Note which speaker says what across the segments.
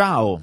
Speaker 1: Ciao,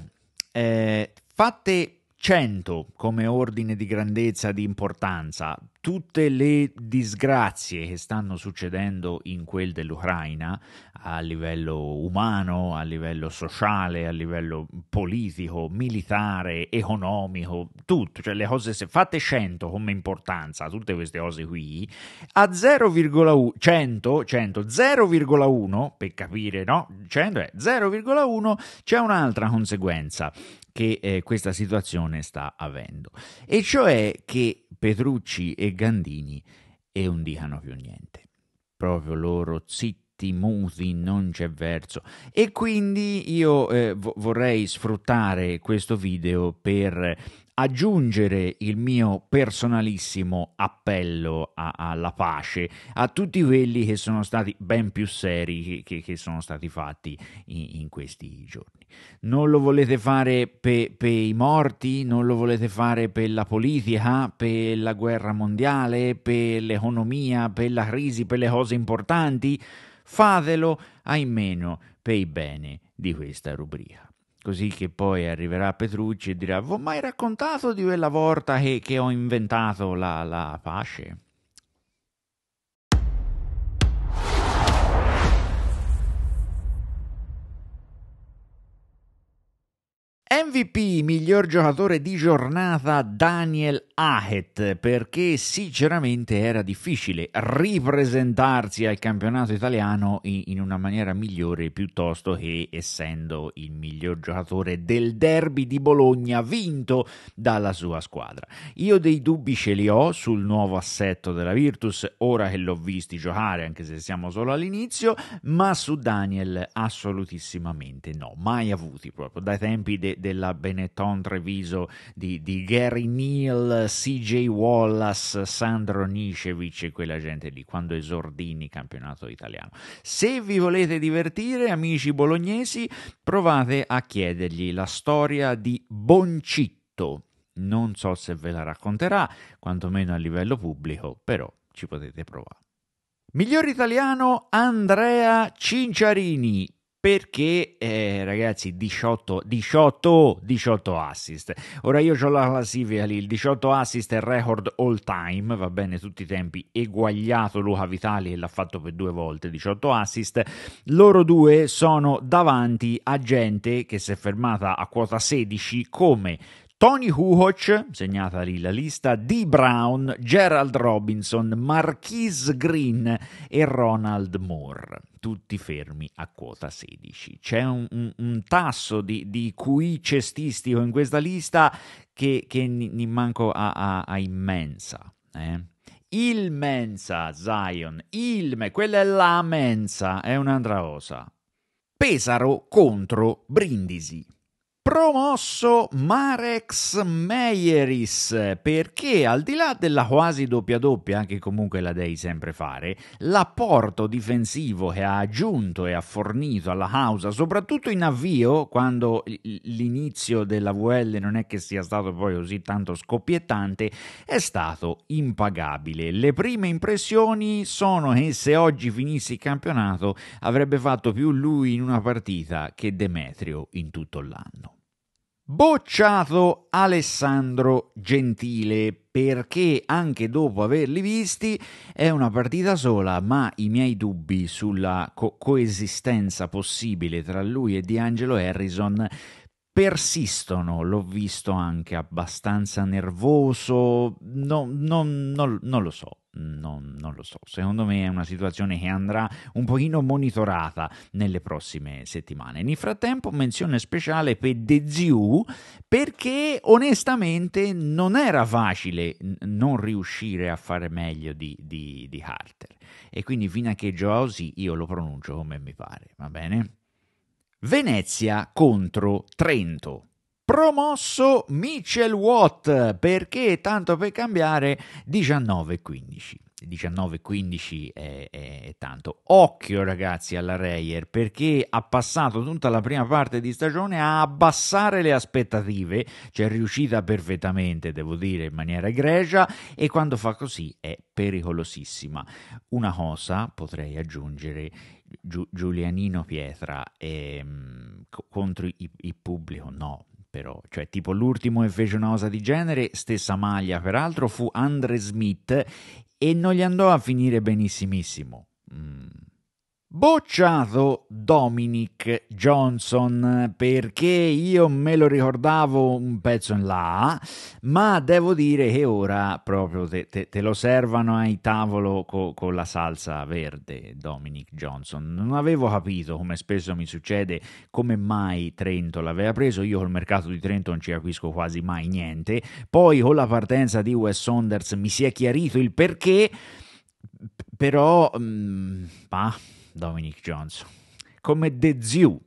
Speaker 1: eh, fate 100 come ordine di grandezza di importanza tutte le disgrazie che stanno succedendo in quel dell'Ucraina a livello umano, a livello sociale, a livello politico, militare, economico, tutto, cioè le cose se fate 100 come importanza, tutte queste cose qui, a 0,1, 100, 100, 0,1, per capire, no? 100 è 0,1, c'è un'altra conseguenza che eh, questa situazione sta avendo, e cioè che Petrucci e Gandini e non dicano più niente, proprio loro zitti muti, muti, non c'è verso. E quindi io eh, vo- vorrei sfruttare questo video per aggiungere il mio personalissimo appello a- alla pace a tutti quelli che sono stati ben più seri che, che sono stati fatti in-, in, questi giorni. Non lo volete fare per pe i morti, non lo volete fare per la politica, per la guerra mondiale, per l'economia, per la crisi, per le cose importanti fatelo, ahimeno, per i bene di questa rubrica così che poi arriverà Petrucci e dirà: Vi ho mai raccontato di quella volta che, che ho inventato la, la pace? MVP miglior giocatore di giornata Daniel Ahet perché sinceramente era difficile ripresentarsi al campionato italiano in una maniera migliore piuttosto che essendo il miglior giocatore del derby di Bologna vinto dalla sua squadra. Io dei dubbi ce li ho sul nuovo assetto della Virtus ora che l'ho visti giocare anche se siamo solo all'inizio ma su Daniel assolutissimamente no, mai avuti proprio dai tempi de- del della Benetton Treviso di, di Gary Neal, CJ Wallace, Sandro Nicevic e quella gente lì, quando esordini campionato italiano. Se vi volete divertire, amici bolognesi, provate a chiedergli la storia di Boncitto. Non so se ve la racconterà, quantomeno a livello pubblico, però ci potete provare. Miglior italiano Andrea Cinciarini, perché eh, ragazzi 18, 18, 18 assist. Ora io ho la classifica lì, il 18 assist è record all time, va bene, tutti i tempi, eguagliato Luca Vitali e l'ha fatto per due volte, 18 assist. Loro due sono davanti a gente che si è fermata a quota 16 come Tony Huhoch, segnata lì la lista, Dee Brown, Gerald Robinson, Marquise Green e Ronald Moore, tutti fermi a quota 16. C'è un, un, un tasso di, di QI cestistico in questa lista che, che ni, manco a, a, a immensa. Eh? Il mensa, Zion, il me, quella è la mensa, è un'altra cosa. Pesaro contro Brindisi promosso Marex Meyeris perché al di là della quasi doppia doppia che comunque la devi sempre fare l'apporto difensivo che ha aggiunto e ha fornito alla Hausa soprattutto in avvio quando l'inizio della VL non è che sia stato poi così tanto scoppiettante è stato impagabile le prime impressioni sono che se oggi finissi il campionato avrebbe fatto più lui in una partita che Demetrio in tutto l'anno Bocciato Alessandro Gentile perché anche dopo averli visti è una partita sola, ma i miei dubbi sulla co- coesistenza possibile tra lui e Di Angelo Harrison persistono, l'ho visto anche abbastanza nervoso, no, no, no, non lo so, non, non, lo so, secondo me è una situazione che andrà un pochino monitorata nelle prossime settimane. Nel frattempo menzione speciale per De Ziu perché onestamente non era facile non riuscire a fare meglio di, di, di Carter e quindi fino a che Josi io lo pronuncio come mi pare, va bene? Venezia contro Trento promosso Mitchell Watt perché tanto per cambiare 19-15. 19-15 è, è, è, tanto. Occhio ragazzi alla Reyer perché ha passato tutta la prima parte di stagione a abbassare le aspettative, cioè è riuscita perfettamente, devo dire, in maniera egregia e quando fa così è pericolosissima. Una cosa potrei aggiungere, Giulianino Pietra ehm, contro il, il pubblico no, però, cioè tipo l'ultimo che fece una cosa di genere, stessa maglia peraltro, fu Andre Smith e non gli andò a finire benissimissimo. Mm Bocciato Dominic Johnson perché io me lo ricordavo un pezzo in là, ma devo dire che ora proprio te, te, te lo servono ai tavolo co, con la salsa verde Dominic Johnson. Non avevo capito, come spesso mi succede, come mai Trento l'aveva preso. Io col mercato di Trento non ci acquisco quasi mai niente. Poi con la partenza di Wes Saunders mi si è chiarito il perché, però... Mh, mm, bah, Dominic Johnson, come The Zoo.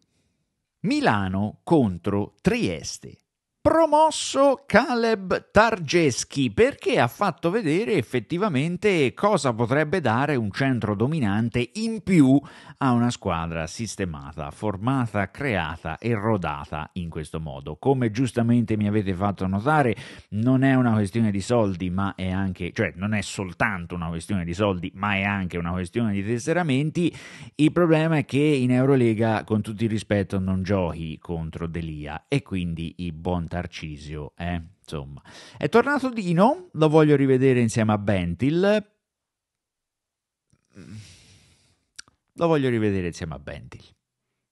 Speaker 1: Milano contro Trieste promosso Caleb Targeschi perché ha fatto vedere effettivamente cosa potrebbe dare un centro dominante in più a una squadra sistemata, formata, creata e rodata in questo modo. Come giustamente mi avete fatto notare, non è una questione di soldi, ma è anche, cioè non è soltanto una questione di soldi, ma è anche una questione di tesseramenti. Il problema è che in Eurolega, con tutto il rispetto, non giochi contro Delia e quindi i buon Tarcisio, eh? insomma. È tornato Dino, lo voglio rivedere insieme a Bentil. Lo voglio rivedere insieme a Bentil.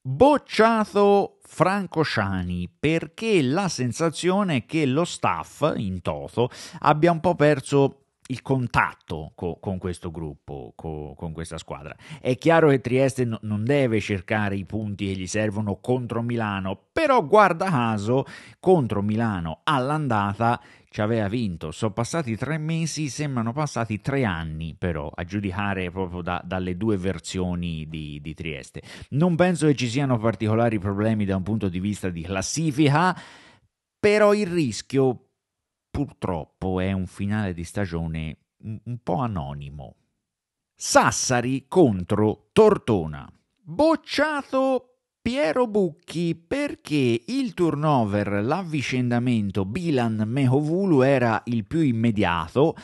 Speaker 1: Bocciato Franco Sciani perché la sensazione è che lo staff in toto abbia un po' perso il contatto co- con questo gruppo, co- con questa squadra. È chiaro che Trieste no- non deve cercare i punti che gli servono contro Milano, però guarda caso contro Milano all'andata ci aveva vinto. Sono passati tre mesi, sembrano passati tre anni, però, a giudicare proprio da, dalle due versioni di, di Trieste. Non penso che ci siano particolari problemi da un punto di vista di classifica, però il rischio purtroppo è un finale di stagione un po' anonimo. Sassari contro Tortona. Bocciato Piero Bucchi perché il turnover, l'avvicendamento Bilan-Mehovulu era il più immediato,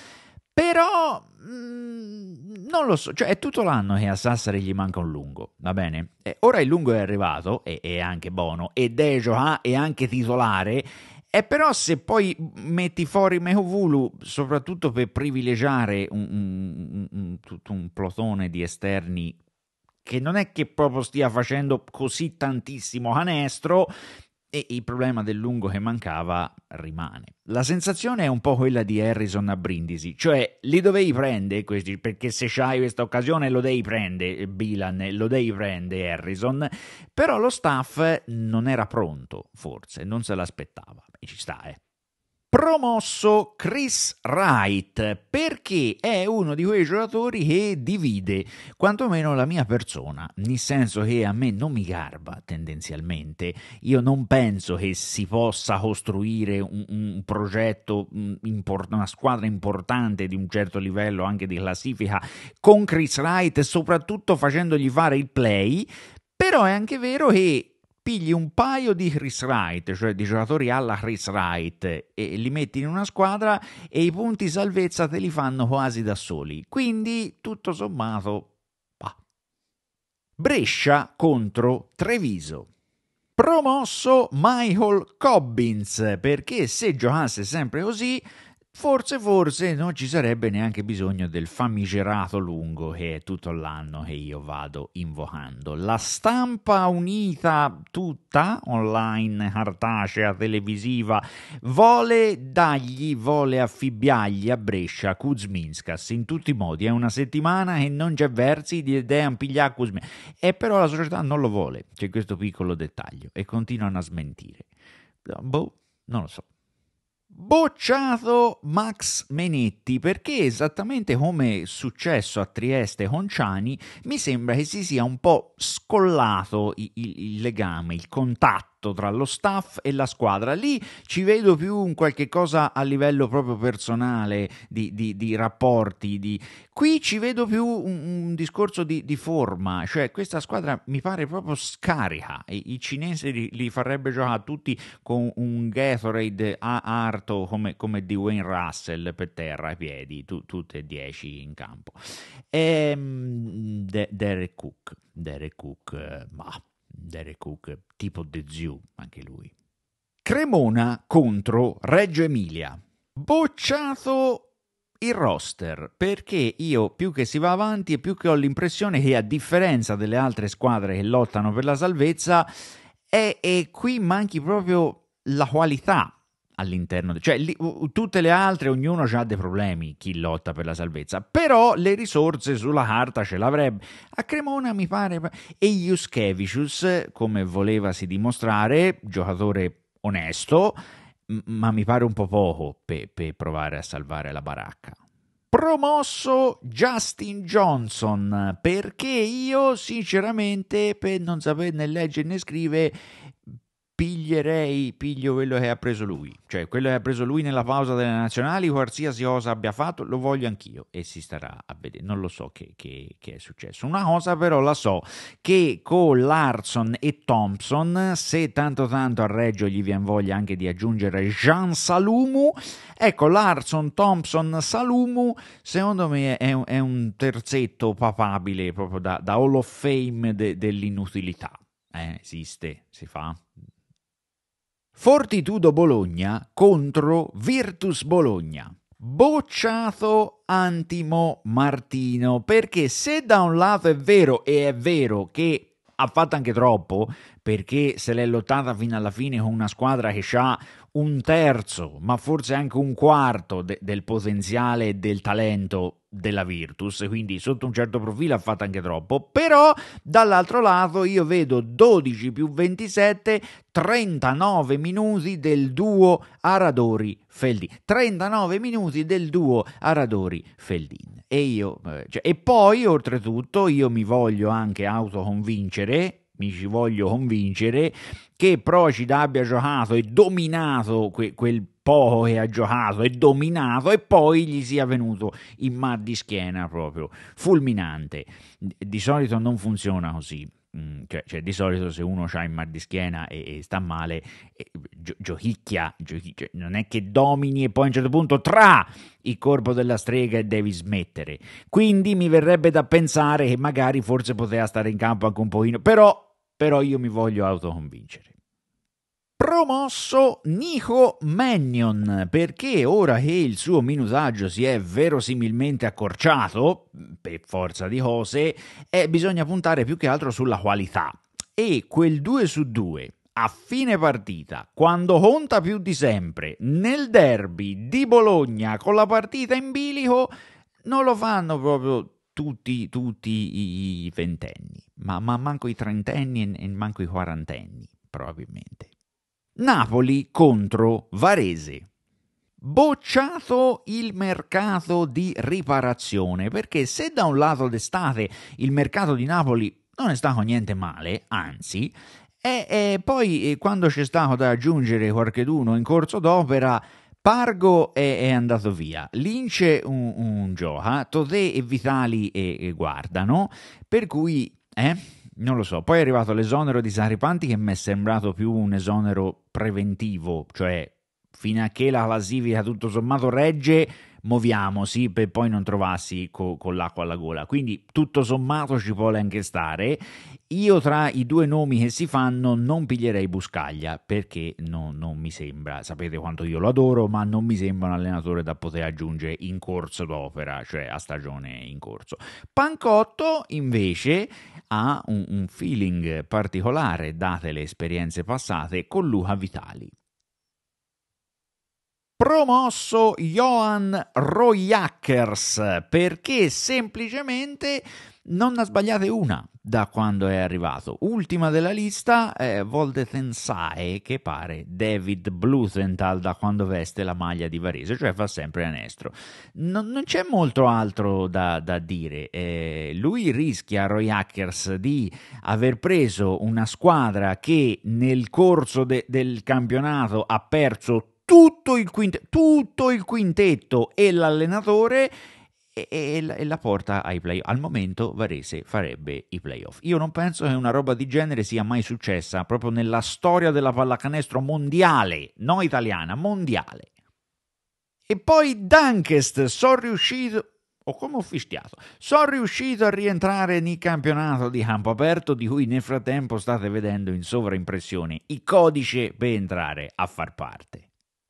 Speaker 1: però mh, mm, non lo so, cioè è tutto l'anno che a Sassari gli manca un lungo, va bene? E ora il lungo è arrivato, e, è anche buono, e Dejoa è anche titolare, e eh, però se poi metti fuori Mehovulu, soprattutto per privilegiare un, un, un, tutto un plotone di esterni che non è che proprio stia facendo così tantissimo canestro, e il problema del lungo che mancava rimane. La sensazione è un po' quella di Harrison a Brindisi, cioè li dovevi prendere questi, perché se c'hai questa occasione lo devi prendere eh, Bilan, lo devi prendere Harrison, però lo staff non era pronto, forse, non se l'aspettava. Ci sta, eh promosso Chris Wright perché è uno di quei giocatori che divide quantomeno la mia persona, nel senso che a me non mi garba tendenzialmente, io non penso che si possa costruire un, un progetto, un, mm, import, una squadra importante di un certo livello anche di classifica con Chris Wright, soprattutto facendogli fare il play, però è anche vero che pigli un paio di Chris Wright, cioè di giocatori alla Chris Wright, e li metti in una squadra e i punti salvezza te li fanno quasi da soli. Quindi, tutto sommato, bah. Brescia contro Treviso. Promosso Michael Cobbins, perché se giocasse sempre così Forse, forse non ci sarebbe neanche bisogno del famigerato lungo che è tutto l'anno che io vado invocando. La stampa unita tutta, online, cartacea, televisiva, vuole dargli, vuole affibbiargli a Brescia Kuzminskas in tutti i modi. È una settimana che non c'è versi di idea piglia Kuzminskas. E però la società non lo vuole, c'è questo piccolo dettaglio, e continuano a smentire. Boh, non lo so. Bocciato Max Menetti perché esattamente come è successo a Trieste con Ciani mi sembra che si sia un po' scollato il, il, il legame, il contatto patto tra lo staff e la squadra. Lì ci vedo più un qualche cosa a livello proprio personale, di, di, di rapporti. Di... Qui ci vedo più un, un discorso di, forma, cioè questa squadra mi pare proprio scarica. I, i cinesi li, li, farebbe giocare tutti con un Gatorade a arto come, come di Wayne Russell per terra ai piedi, tu, tutte e dieci in campo. E, ehm, De, Derek Cook, Derek Cook, eh, ma... Derek Cook, tipo The Ziu, anche lui. Cremona contro Reggio Emilia. Bocciato il roster perché io più che si va avanti e più che ho l'impressione che a differenza delle altre squadre che lottano per la salvezza è, e qui manchi proprio la qualità all'interno, de- cioè li, tutte le altre, ognuno ha dei problemi, chi lotta per la salvezza, però le risorse sulla carta ce l'avrebbe. A Cremona mi pare, e Juskevicius, come volevasi dimostrare, giocatore onesto, m- ma mi pare un po' poco per pe provare a salvare la baracca. Promosso Justin Johnson perché io sinceramente per non saperne leggere né scrivere piglierei, piglio quello che ha preso lui, cioè quello che ha preso lui nella pausa delle nazionali, qualsiasi cosa abbia fatto, lo voglio anch'io e si starà a vedere, non lo so che, che, che è successo. Una cosa però la so, che con Larson e Thompson, se tanto tanto a Reggio gli viene voglia anche di aggiungere Jean Salumu, ecco Larson, Thompson, Salumu, secondo me è, è un terzetto papabile proprio da, da Hall of Fame de, dell'inutilità. Eh, esiste, si fa, Fortitudo Bologna contro Virtus Bologna. Bocciato Antimo Martino, perché se da un lato è vero, e è vero che ha fatto anche troppo perché se l'è lottata fino alla fine con una squadra che ha un terzo, ma forse anche un quarto de- del potenziale e del talento della Virtus, quindi sotto un certo profilo ha fatto anche troppo, però dall'altro lato io vedo 12 più 27, 39 minuti del duo Aradori-Feldin, 39 minuti del duo Aradori-Feldin. E, io, eh, cioè, e poi oltretutto io mi voglio anche autoconvincere mi ci voglio convincere che Procida abbia giocato e dominato que- quel po' poi ha giocato e dominato e poi gli sia venuto in mal di schiena proprio fulminante. Di solito non funziona così. Mm, cioè, cioè, di solito se uno ha il mal di schiena e, e sta male, e, gio, giochicchia, giochicchia, cioè, non è che domini e poi a un certo punto tra il corpo della strega e devi smettere. Quindi mi verrebbe da pensare che magari forse poteva stare in campo anche un pochino, però, però io mi voglio autoconvincere promosso Nico Mannion perché ora che il suo minutaggio si è verosimilmente accorciato, per forza di cose, eh, bisogna puntare più che altro sulla qualità. E quel 2 su 2 a fine partita, quando conta più di sempre, nel derby di Bologna con la partita in bilico, non lo fanno proprio tutti, tutti i ventenni, ma, ma, manco i trentenni e, e manco i quarantenni, probabilmente. Napoli contro Varese. Bocciato il mercato di riparazione, perché se da un lato d'estate il mercato di Napoli non è stato niente male, anzi, e, e poi eh, quando c'è stato da aggiungere qualcheduno in corso d'opera, Pargo è, è, andato via, Lince un, un gioca, Todè e Vitali e, eh, e eh, guardano, per cui... Eh? non lo so. Poi è arrivato l'esonero di Saripanti che mi è sembrato più un esonero preventivo, cioè fino a che la classifica tutto sommato regge, muoviamoci per poi non trovarsi co- con l'acqua alla gola. Quindi tutto sommato ci vuole anche stare. Io tra i due nomi che si fanno non piglierei Buscaglia perché no, non mi sembra, sapete quanto io lo adoro, ma non mi sembra un allenatore da poter aggiungere in corso d'opera, cioè a stagione in corso. Pancotto invece ha un, un feeling particolare, date le esperienze passate, con Luca Vitali promosso Johan Royackers perché semplicemente non ne sbagliate una da quando è arrivato. Ultima della lista è Voldetensai, che pare David Blusenthal da quando veste la maglia di Varese, cioè fa sempre anestro. Non, non c'è molto altro da, da dire. Eh, lui rischia, Roy Hackers, di aver preso una squadra che nel corso de, del campionato ha perso tutto il quintetto, tutto il quintetto e l'allenatore e, la porta ai playoff. Al momento Varese farebbe i playoff. Io non penso che una roba di genere sia mai successa proprio nella storia della pallacanestro mondiale, non italiana, mondiale. E poi Dunkest, sono riuscito, o come ho fischiato, sono riuscito a rientrare nel campionato di campo aperto di cui nel frattempo state vedendo in sovraimpressione il codice per entrare a far parte.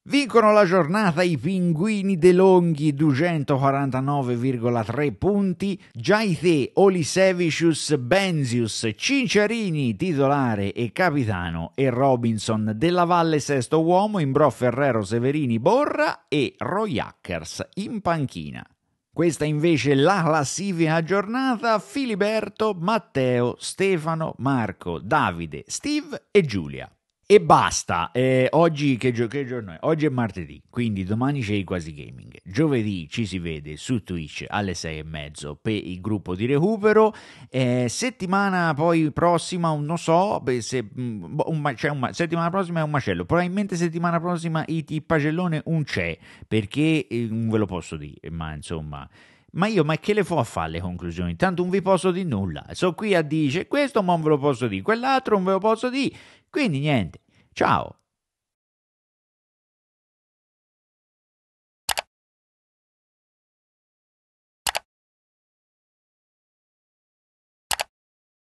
Speaker 1: Vincono la giornata i pinguini De Longhi 249,3 punti, Jaite, Olisevicius, Benzius, Cinciarini titolare e capitano e Robinson della Valle sesto uomo, Imbro Ferrero Severini Borra e Royackers in panchina. Questa invece la classifica giornata Filiberto, Matteo, Stefano, Marco, Davide, Steve e Giulia. E basta, eh, oggi, che, gio- che giorno è? oggi è martedì, quindi domani c'è i Quasi Gaming, giovedì ci si vede su Twitch alle 6 e mezzo per il gruppo di recupero, eh, settimana poi prossima, non so, beh, se, mm, boh, un, ma- un settimana prossima è un macello, probabilmente settimana prossima il pagellone un c'è, perché eh, non ve lo posso dire, ma insomma... Ma io, ma che le fo a fare le conclusioni? Tanto non vi posso dire nulla. Sono qui a dire questo, ma non ve lo posso dire, quell'altro non ve lo posso dire. Quindi niente. Ciao.